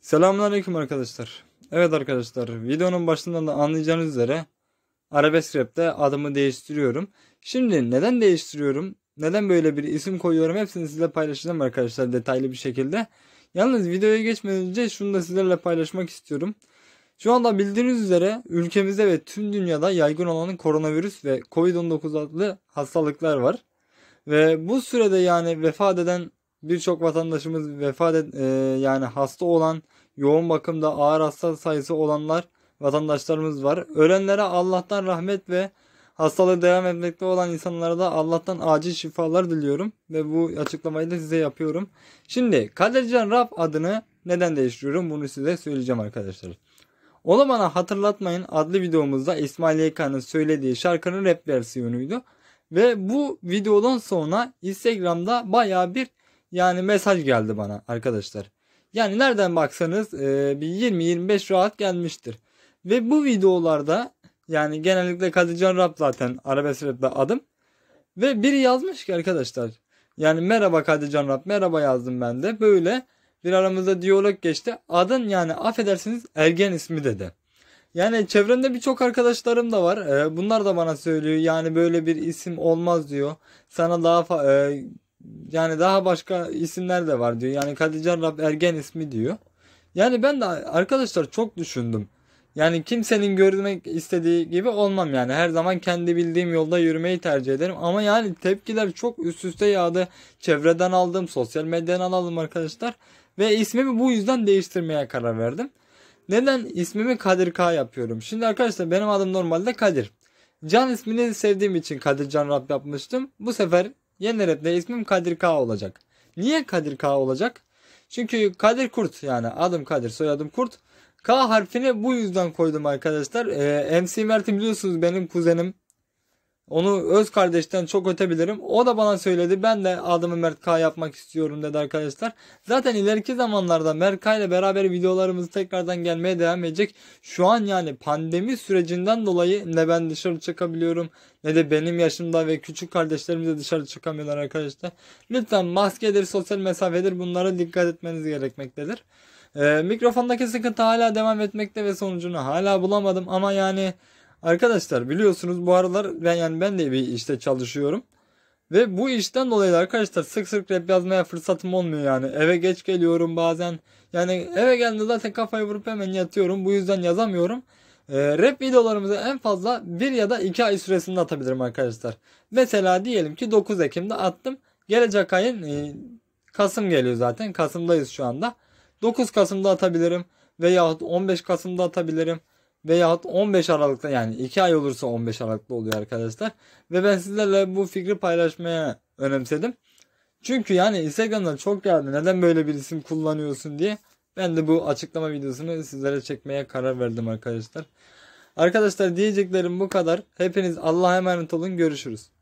Selamünaleyküm arkadaşlar. Evet arkadaşlar videonun başından da anlayacağınız üzere arabesk rapte adımı değiştiriyorum. Şimdi neden değiştiriyorum? Neden böyle bir isim koyuyorum? Hepsini size paylaşacağım arkadaşlar detaylı bir şekilde. Yalnız videoya geçmeden önce şunu da sizlerle paylaşmak istiyorum. Şu anda bildiğiniz üzere ülkemizde ve tüm dünyada yaygın olan koronavirüs ve Covid-19 adlı hastalıklar var. Ve bu sürede yani vefat eden birçok vatandaşımız vefat e, yani hasta olan yoğun bakımda ağır hasta sayısı olanlar vatandaşlarımız var. Ölenlere Allah'tan rahmet ve hastalığı devam etmekte olan insanlara da Allah'tan acil şifalar diliyorum ve bu açıklamayı da size yapıyorum. Şimdi Kadircan Rab adını neden değiştiriyorum bunu size söyleyeceğim arkadaşlar. Onu bana hatırlatmayın adlı videomuzda İsmail Yekan'ın söylediği şarkının rap versiyonuydu. Ve bu videodan sonra Instagram'da baya bir yani mesaj geldi bana arkadaşlar. Yani nereden baksanız e, bir 20-25 rahat gelmiştir. Ve bu videolarda yani genellikle Kadıcan Rap zaten arabesk rap'te adım. Ve biri yazmış ki arkadaşlar. Yani merhaba Kadıcan Rap merhaba yazdım ben de. Böyle bir aramızda diyalog geçti. Adın yani affedersiniz ergen ismi dedi. Yani çevremde birçok arkadaşlarım da var. Ee, bunlar da bana söylüyor. Yani böyle bir isim olmaz diyor. Sana daha e, yani daha başka isimler de var diyor. Yani Kadıcan Rab Ergen ismi diyor. Yani ben de arkadaşlar çok düşündüm. Yani kimsenin görmek istediği gibi olmam yani. Her zaman kendi bildiğim yolda yürümeyi tercih ederim. Ama yani tepkiler çok üst üste yağdı. Çevreden aldım, sosyal medyadan aldım arkadaşlar. Ve ismimi bu yüzden değiştirmeye karar verdim. Neden ismimi Kadir K yapıyorum? Şimdi arkadaşlar benim adım normalde Kadir. Can ismini sevdiğim için Kadir Can Rab yapmıştım. Bu sefer Yeni ismim Kadir K olacak. Niye Kadir K olacak? Çünkü Kadir Kurt yani adım Kadir soyadım Kurt. K harfini bu yüzden koydum arkadaşlar. Ee, MC Mert'i biliyorsunuz benim kuzenim. Onu öz kardeşten çok ötebilirim. O da bana söyledi. Ben de adımı Mert K yapmak istiyorum dedi arkadaşlar. Zaten ileriki zamanlarda Mert K ile beraber videolarımız tekrardan gelmeye devam edecek. Şu an yani pandemi sürecinden dolayı ne ben dışarı çıkabiliyorum ne de benim yaşımda ve küçük kardeşlerimiz de dışarı çıkamıyorlar arkadaşlar. Lütfen maskedir, sosyal mesafedir bunlara dikkat etmeniz gerekmektedir. Ee, mikrofondaki sıkıntı hala devam etmekte ve sonucunu hala bulamadım ama yani Arkadaşlar biliyorsunuz bu aralar ben yani ben de bir işte çalışıyorum. Ve bu işten dolayı arkadaşlar sık sık rap yazmaya fırsatım olmuyor yani. Eve geç geliyorum bazen. Yani eve geldiğimde zaten kafayı vurup hemen yatıyorum. Bu yüzden yazamıyorum. E, rap videolarımızı en fazla 1 ya da 2 ay süresinde atabilirim arkadaşlar. Mesela diyelim ki 9 Ekim'de attım. Gelecek ayın e, Kasım geliyor zaten. Kasım'dayız şu anda. 9 Kasım'da atabilirim veya 15 Kasım'da atabilirim veyahut 15 Aralık'ta yani 2 ay olursa 15 Aralık'ta oluyor arkadaşlar. Ve ben sizlerle bu fikri paylaşmaya önemsedim. Çünkü yani Instagram'dan çok geldi neden böyle bir isim kullanıyorsun diye. Ben de bu açıklama videosunu sizlere çekmeye karar verdim arkadaşlar. Arkadaşlar diyeceklerim bu kadar. Hepiniz Allah'a emanet olun. Görüşürüz.